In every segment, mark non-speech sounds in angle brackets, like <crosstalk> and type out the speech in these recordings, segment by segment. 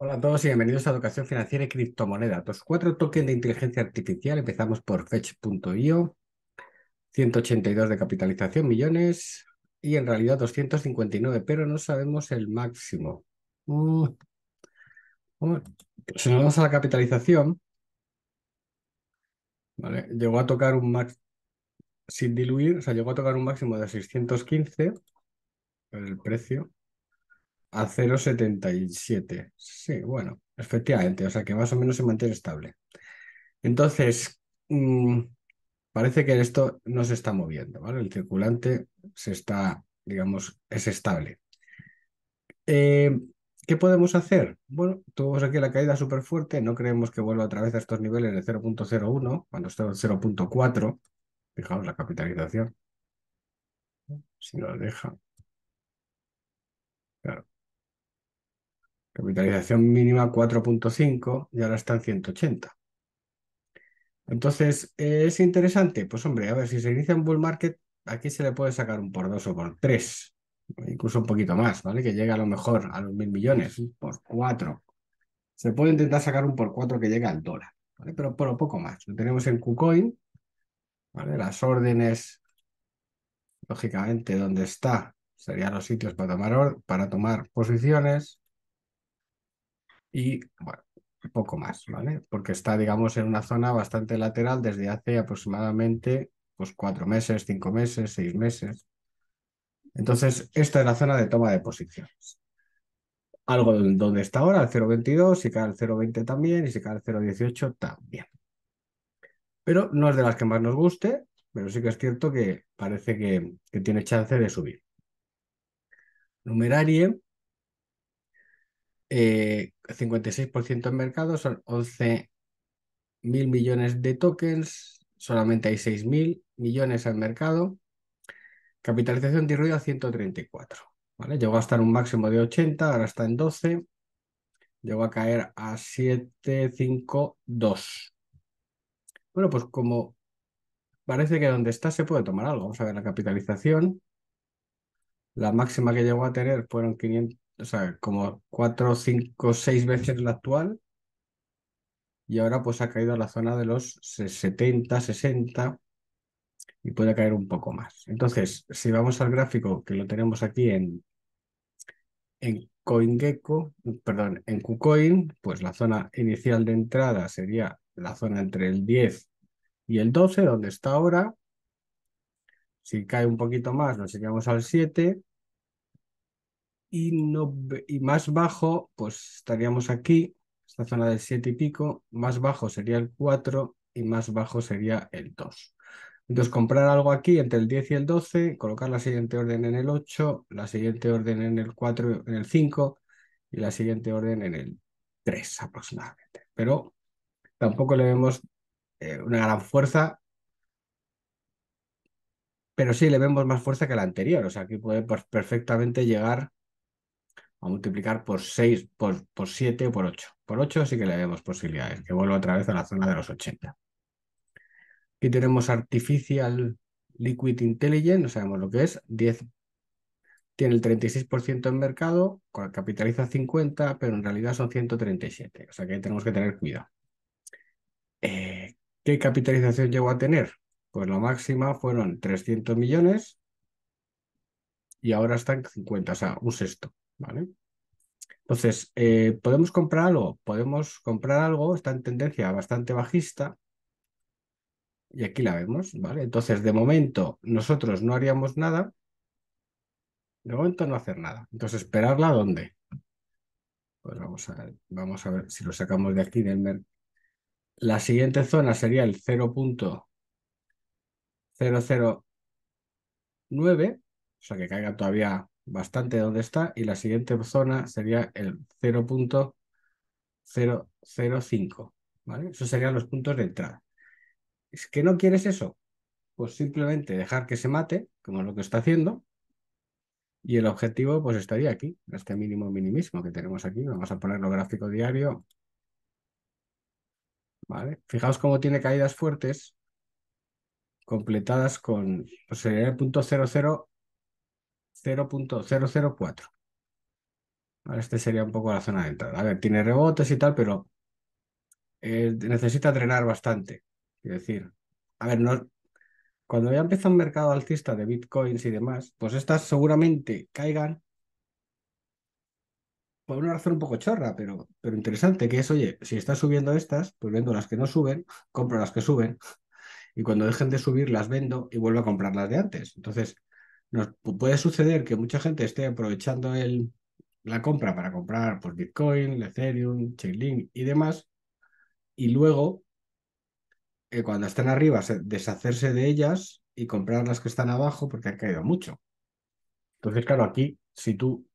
Hola a todos y bienvenidos a Educación Financiera y Criptomoneda. Los cuatro tokens de inteligencia artificial. Empezamos por Fetch.io, 182 de capitalización millones y en realidad 259, pero no sabemos el máximo. Mm. si pues nos vamos a la capitalización, ¿vale? llegó a tocar un sin diluir, o sea, llegó a tocar un máximo de 615 el precio a 0,77. Sí, bueno, efectivamente, o sea que más o menos se mantiene estable. Entonces, mm, parece que esto no se está moviendo, ¿vale? El circulante se está, digamos, es estable. Eh, ¿Qué podemos hacer? Bueno, tuvimos aquí la caída súper fuerte, no creemos que vuelva otra vez a estos niveles de 0.01, cuando está en 0.4, fijaos la capitalización, si nos deja. Claro. Capitalización mínima 4.5 y ahora están 180. Entonces, ¿es interesante? Pues hombre, a ver, si se inicia un bull market, aquí se le puede sacar un por dos o por tres, incluso un poquito más, ¿vale? Que llega a lo mejor a los mil millones, por cuatro. Se puede intentar sacar un por cuatro que llega al dólar, ¿vale? Pero por lo poco más. Lo tenemos en KuCoin, ¿vale? Las órdenes, lógicamente, donde está, serían los sitios para tomar, para tomar posiciones y bueno, poco más, ¿vale? Porque está, digamos, en una zona bastante lateral desde hace aproximadamente pues, cuatro meses, cinco meses, seis meses. Entonces, esta es la zona de toma de posiciones. Algo donde está ahora, el 0,22, si cae el 0,20 también, y si cae el 0,18 también. Pero no es de las que más nos guste, pero sí que es cierto que parece que, que tiene chance de subir. Numerarie, 56% eh, en mercado, son 11 mil millones de tokens, solamente hay 6.000 millones en mercado. Capitalización de ruido a 134. ¿vale? Llegó a estar un máximo de 80, ahora está en 12. Llegó a caer a 752. Bueno, pues como parece que donde está se puede tomar algo. Vamos a ver la capitalización. La máxima que llegó a tener fueron 500, o sea, como cuatro, cinco, seis veces la actual. Y ahora pues ha caído a la zona de los 70, 60 y puede caer un poco más. Entonces, si vamos al gráfico que lo tenemos aquí en, en CoinGecko, perdón, en KuCoin, pues la zona inicial de entrada sería la zona entre el 10 y el 12, donde está ahora. Si cae un poquito más, nos llegamos al 7 y, no, y más bajo, pues estaríamos aquí, esta zona del 7 y pico, más bajo sería el 4 y más bajo sería el 2. Entonces, comprar algo aquí entre el 10 y el 12, colocar la siguiente orden en el 8, la siguiente orden en el 4, en el 5 y la siguiente orden en el 3 aproximadamente. Pero tampoco le vemos eh, una gran fuerza, pero sí le vemos más fuerza que la anterior. O sea, aquí puede perfectamente llegar a multiplicar por 6, por, 7 o por 8. Por 8 sí que le vemos posibilidades, que vuelva otra vez a la zona de los 80. Aquí tenemos Artificial Liquid Intelligence, no sabemos lo que es, 10, tiene el 36% en mercado, capitaliza 50, pero en realidad son 137, o sea que ahí tenemos que tener cuidado. Eh, ¿Qué capitalización llegó a tener? Pues la máxima fueron 300 millones y ahora están 50, o sea, un sexto. ¿vale? Entonces, eh, ¿podemos comprar algo? Podemos comprar algo, está en tendencia bastante bajista. Y aquí la vemos, ¿vale? Entonces, de momento, nosotros no haríamos nada. De momento no hacer nada. Entonces, esperarla dónde? Pues vamos a, vamos a ver si lo sacamos de aquí del mercado. La siguiente zona sería el 0.009, o sea que caiga todavía bastante donde está y la siguiente zona sería el 0.005. ¿vale? Esos serían los puntos de entrada. ¿Es que no quieres eso? Pues simplemente dejar que se mate, como es lo que está haciendo, y el objetivo pues estaría aquí, este mínimo minimismo que tenemos aquí. Vamos a ponerlo gráfico diario. ¿Vale? Fijaos cómo tiene caídas fuertes completadas con, pues sería el punto 0.004. Ahora este sería un poco la zona de entrada. A ver, tiene rebotes y tal, pero eh, necesita drenar bastante. Es decir, a ver, no, cuando ya empieza un mercado alcista de bitcoins y demás, pues estas seguramente caigan por una razón un poco chorra, pero, pero interesante, que es, oye, si estás subiendo estas, pues vendo las que no suben, compro las que suben, y cuando dejen de subir las vendo y vuelvo a comprar las de antes. Entonces, nos puede suceder que mucha gente esté aprovechando el, la compra para comprar pues, Bitcoin, Ethereum, Chainlink y demás, y luego, eh, cuando están arriba, deshacerse de ellas y comprar las que están abajo porque han caído mucho. Entonces, claro, aquí, si tú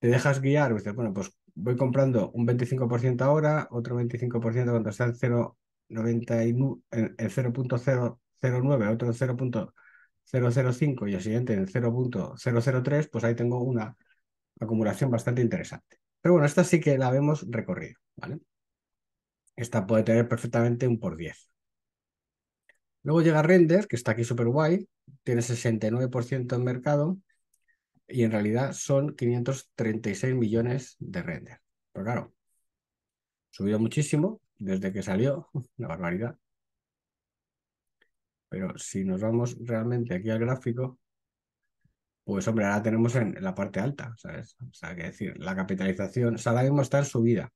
te dejas guiar, bueno, pues voy comprando un 25% ahora, otro 25% cuando está el 0.09, 0.009, otro 0.0%. 0.05 y el siguiente en 0.003, pues ahí tengo una acumulación bastante interesante. Pero bueno, esta sí que la vemos recorrido, ¿vale? Esta puede tener perfectamente un por 10. Luego llega Render, que está aquí súper guay, tiene 69% en mercado y en realidad son 536 millones de Render. Pero claro, subido muchísimo desde que salió, <laughs> una barbaridad. Pero si nos vamos realmente aquí al gráfico, pues hombre, ahora tenemos en, la parte alta, ¿sabes? O sea, que decir, la capitalización, o sea, ahora mismo está en subida.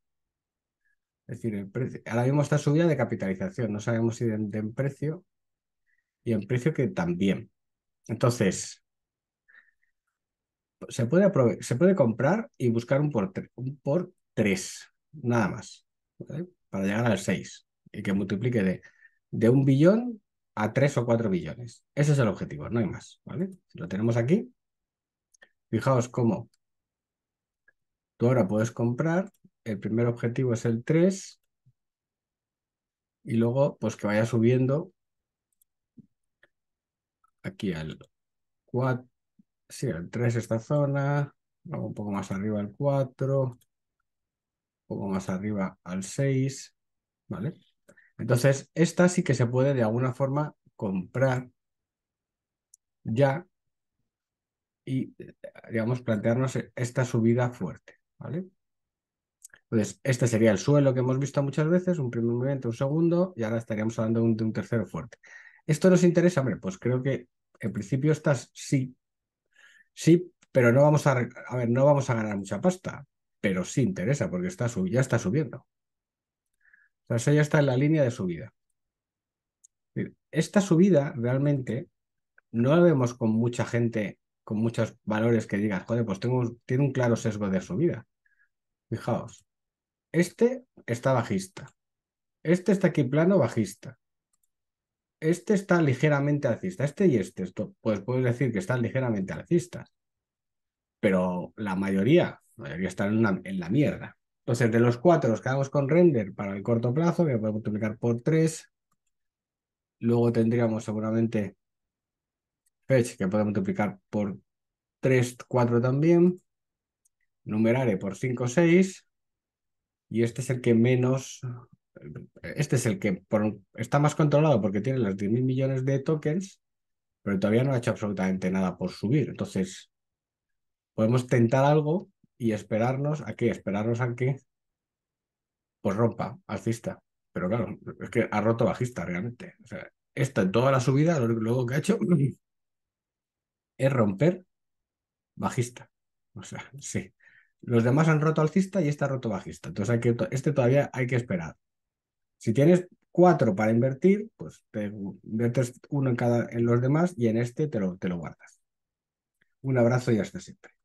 Es decir, el precio, ahora mismo está subida de capitalización, no sabemos si en precio y en precio que también. Entonces, se puede, se puede comprar y buscar un por, un por 3, nada más, para llegar al 6 y que multiplique de, de un billón a 3 o 4 billones. Ese es el objetivo, no hay más. ¿vale? Si lo tenemos aquí, fijaos cómo tú ahora puedes comprar. El primer objetivo es el 3 y luego pues que vaya subiendo aquí al 4, sí, al 3 esta zona, vamos un poco más arriba al 4, un poco más arriba al 6, ¿vale? Entonces, esta sí que se puede de alguna forma comprar ya y, digamos, plantearnos esta subida fuerte, ¿vale? Entonces, este sería el suelo que hemos visto muchas veces, un primer movimiento, un segundo, y ahora estaríamos hablando de un, tercero fuerte. ¿Esto nos interesa? Hombre, pues creo que en principio estas sí, sí, pero no vamos a, a ver, no vamos a ganar mucha pasta, pero sí interesa porque ya está subiendo. Ella ya está en la línea de subida. Esta subida realmente no la vemos con mucha gente, con muchos valores que digas, joder, pues tiene un claro sesgo de subida. Fijaos, este está bajista, este está aquí plano bajista, este está ligeramente alcista, este y este, pues puedes decir que están ligeramente alcistas, pero la mayoría, la mayoría están en la mierda. Entonces, de los cuatro los quedamos con render para el corto plazo, que puede multiplicar por 3. Luego tendríamos seguramente fetch, que puede multiplicar por 3, 4 también. Numerare por 5, 6. Y este es el que menos... Este es el que está más controlado porque tiene las 10.000 millones de tokens, pero todavía no ha hecho absolutamente nada por subir. Entonces, podemos tentar algo y esperarnos a qué, esperarnos a que pues rompa alcista. Pero claro, es que ha roto bajista realmente. O sea, esta en toda la subida, lo, único que ha hecho <clears throat> es romper bajista. O sea, sí. Los demás han roto alcista y este ha roto bajista. Entonces hay que, este todavía hay que esperar. Si tienes cuatro para invertir, pues te inviertes uno en cada en los demás y en este te lo, te lo guardas. Un abrazo y hasta siempre.